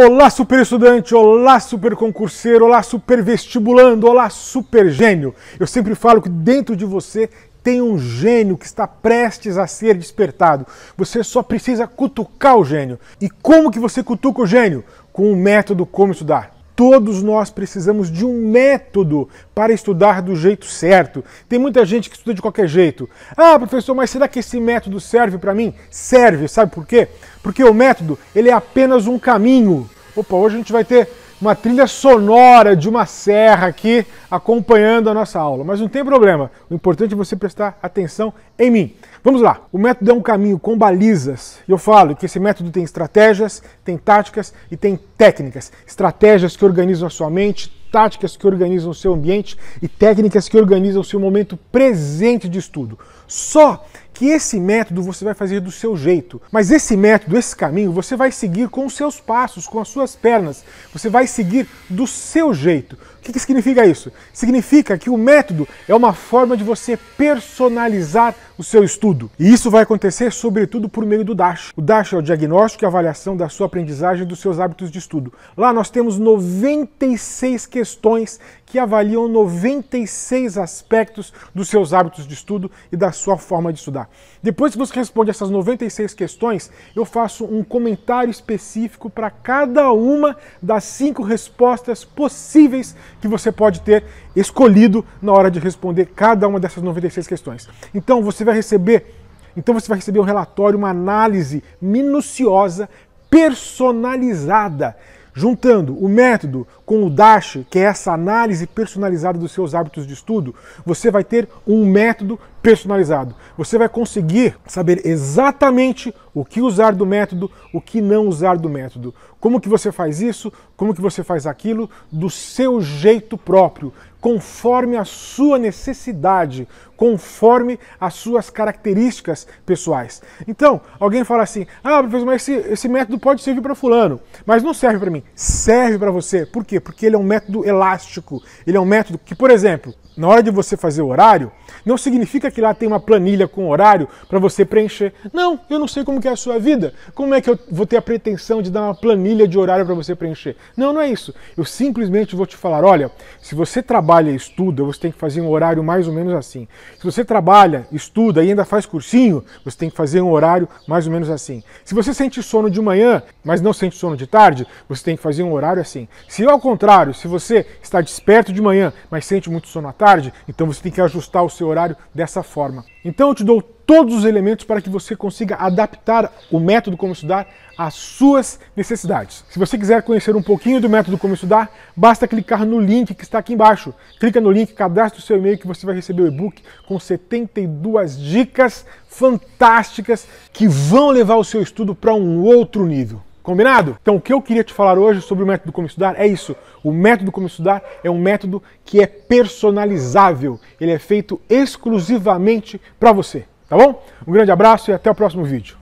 Olá, super estudante! Olá, super concurseiro! Olá, super vestibulando! Olá, super gênio! Eu sempre falo que dentro de você tem um gênio que está prestes a ser despertado. Você só precisa cutucar o gênio. E como que você cutuca o gênio? Com o método Como Estudar. Todos nós precisamos de um método para estudar do jeito certo. Tem muita gente que estuda de qualquer jeito. Ah, professor, mas será que esse método serve para mim? Serve, sabe por quê? Porque o método, ele é apenas um caminho. Opa, hoje a gente vai ter uma trilha sonora de uma serra aqui acompanhando a nossa aula, mas não tem problema. O importante é você prestar atenção em mim. Vamos lá. O método é um caminho com balizas. E eu falo que esse método tem estratégias, tem táticas e tem técnicas. Estratégias que organizam a sua mente, táticas que organizam o seu ambiente e técnicas que organizam o seu momento presente de estudo. Só que esse método você vai fazer do seu jeito. Mas esse método, esse caminho, você vai seguir com os seus passos, com as suas pernas. Você vai seguir do seu jeito. O que, que significa isso? Significa que o método é uma forma de você personalizar o seu estudo. E isso vai acontecer sobretudo por meio do DASH. O DASH é o diagnóstico e avaliação da sua aprendizagem e dos seus hábitos de estudo. Lá nós temos 96 questões que avaliam 96 aspectos dos seus hábitos de estudo e da sua forma de estudar. Depois que você responde essas 96 questões, eu faço um comentário específico para cada uma das cinco respostas possíveis que você pode ter escolhido na hora de responder cada uma dessas 96 questões. Então você vai receber, então você vai receber um relatório, uma análise minuciosa, personalizada, juntando o método com o DASH, que é essa análise personalizada dos seus hábitos de estudo, você vai ter um método personalizado. Você vai conseguir saber exatamente o que usar do método, o que não usar do método. Como que você faz isso, como que você faz aquilo, do seu jeito próprio, conforme a sua necessidade, conforme as suas características pessoais. Então, alguém fala assim: ah, professor, mas esse, esse método pode servir para Fulano, mas não serve para mim. Serve para você. Por quê? Porque ele é um método elástico. Ele é um método que, por exemplo, na hora de você fazer o horário, não significa que lá tem uma planilha com horário para você preencher. Não, eu não sei como que é que é a sua vida. Como é que eu vou ter a pretensão de dar uma planilha de horário para você preencher? Não, não é isso. Eu simplesmente vou te falar, olha, se você trabalha e estuda, você tem que fazer um horário mais ou menos assim. Se você trabalha, estuda e ainda faz cursinho, você tem que fazer um horário mais ou menos assim. Se você sente sono de manhã, mas não sente sono de tarde, você tem que fazer um horário assim. Se ao contrário, se você está desperto de manhã, mas sente muito sono à tarde, então você tem que ajustar o seu horário dessa forma. Então eu te dou todos os elementos para que você consiga adaptar o método Como Estudar às suas necessidades. Se você quiser conhecer um pouquinho do método Como Estudar, basta clicar no link que está aqui embaixo. Clica no link, cadastre o seu e-mail que você vai receber o e-book com 72 dicas fantásticas que vão levar o seu estudo para um outro nível. Combinado? Então, o que eu queria te falar hoje sobre o método Como Estudar é isso. O método Como Estudar é um método que é personalizável. Ele é feito exclusivamente para você. Tá bom? Um grande abraço e até o próximo vídeo.